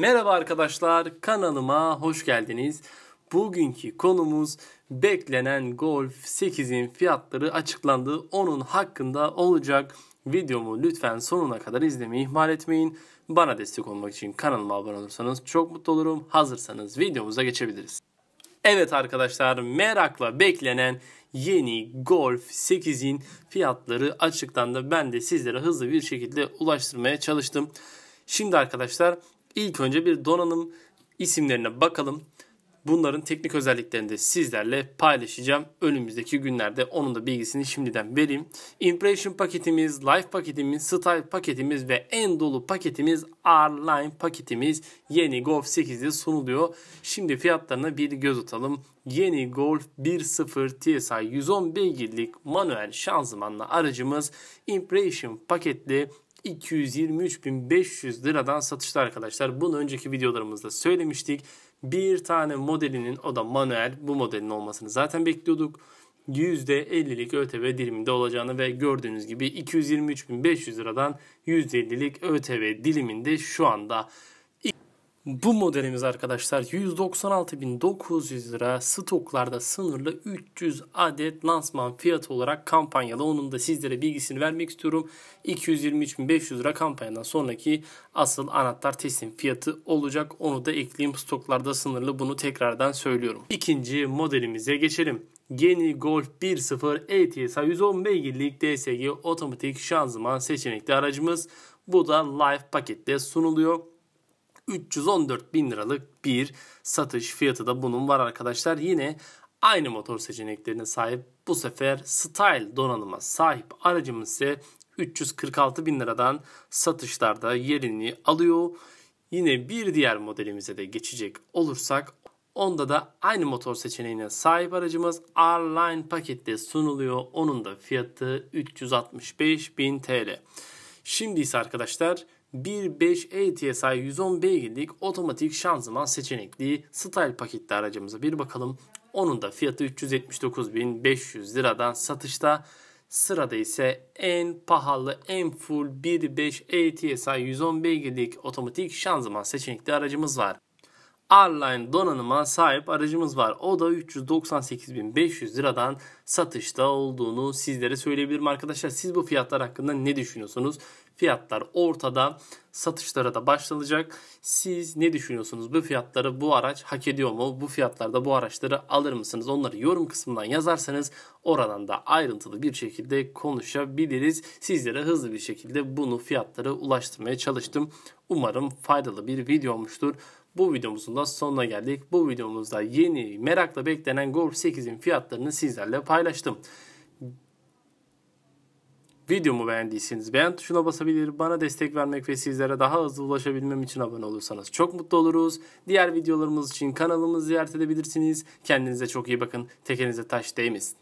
Merhaba arkadaşlar, kanalıma hoş geldiniz. Bugünkü konumuz beklenen Golf 8'in fiyatları açıklandı. Onun hakkında olacak. Videomu lütfen sonuna kadar izlemeyi ihmal etmeyin. Bana destek olmak için kanalıma abone olursanız çok mutlu olurum. Hazırsanız videomuza geçebiliriz. Evet arkadaşlar merakla beklenen yeni Golf 8'in fiyatları açıklandı. Ben de sizlere hızlı bir şekilde ulaştırmaya çalıştım. Şimdi arkadaşlar İlk önce bir donanım isimlerine bakalım. Bunların teknik özelliklerini de sizlerle paylaşacağım. Önümüzdeki günlerde onun da bilgisini şimdiden vereyim. Impression paketimiz, Life paketimiz, Style paketimiz ve en dolu paketimiz R-Line paketimiz yeni Golf 8'de sunuluyor. Şimdi fiyatlarına bir göz atalım. Yeni Golf 1.0 TSI 110 beygirlik manuel şanzımanlı aracımız Impression paketli 223.500 liradan satışta arkadaşlar. Bunu önceki videolarımızda söylemiştik. Bir tane modelinin o da manuel bu modelin olmasını zaten bekliyorduk. %50'lik ÖTV diliminde olacağını ve gördüğünüz gibi 223.500 liradan %50'lik ÖTV diliminde şu anda. Bu modelimiz arkadaşlar 196.900 lira stoklarda sınırlı 300 adet lansman fiyatı olarak kampanyalı. Onun da sizlere bilgisini vermek istiyorum. 223.500 lira kampanyadan sonraki asıl anahtar teslim fiyatı olacak. Onu da ekleyeyim stoklarda sınırlı bunu tekrardan söylüyorum. İkinci modelimize geçelim. Yeni Golf 1.0 ETSA 110 beygirlik DSG otomatik şanzıman seçenekli aracımız. Bu da live pakette sunuluyor. 314 bin liralık bir satış fiyatı da bunun var arkadaşlar. Yine aynı motor seçeneklerine sahip bu sefer Style donanıma sahip aracımız ise 346 bin liradan satışlarda yerini alıyor. Yine bir diğer modelimize de geçecek olursak Onda da aynı motor seçeneğine sahip aracımız R-Line pakette sunuluyor. Onun da fiyatı 365 bin TL. Şimdi ise arkadaşlar 1.5 ATSI 110beygirlik otomatik şanzıman seçenekli style paketli aracımıza bir bakalım. Onun da fiyatı 379.500 liradan satışta. Sırada ise en pahalı, en full 1.5 ATSI 110 beygirlik otomatik şanzıman seçenekli aracımız var. R-Line donanıma sahip aracımız var. O da 398.500 liradan satışta olduğunu sizlere söyleyebilirim arkadaşlar. Siz bu fiyatlar hakkında ne düşünüyorsunuz? Fiyatlar ortada. Satışlara da başlanacak. Siz ne düşünüyorsunuz? Bu fiyatları bu araç hak ediyor mu? Bu fiyatlarda bu araçları alır mısınız? Onları yorum kısmından yazarsanız oradan da ayrıntılı bir şekilde konuşabiliriz. Sizlere hızlı bir şekilde bunu fiyatları ulaştırmaya çalıştım. Umarım faydalı bir video olmuştur bu videomuzun da sonuna geldik. Bu videomuzda yeni merakla beklenen Golf 8'in fiyatlarını sizlerle paylaştım. Videomu beğendiyseniz beğen tuşuna basabilir, bana destek vermek ve sizlere daha hızlı ulaşabilmem için abone olursanız çok mutlu oluruz. Diğer videolarımız için kanalımızı ziyaret edebilirsiniz. Kendinize çok iyi bakın, tekenize taş değmesin.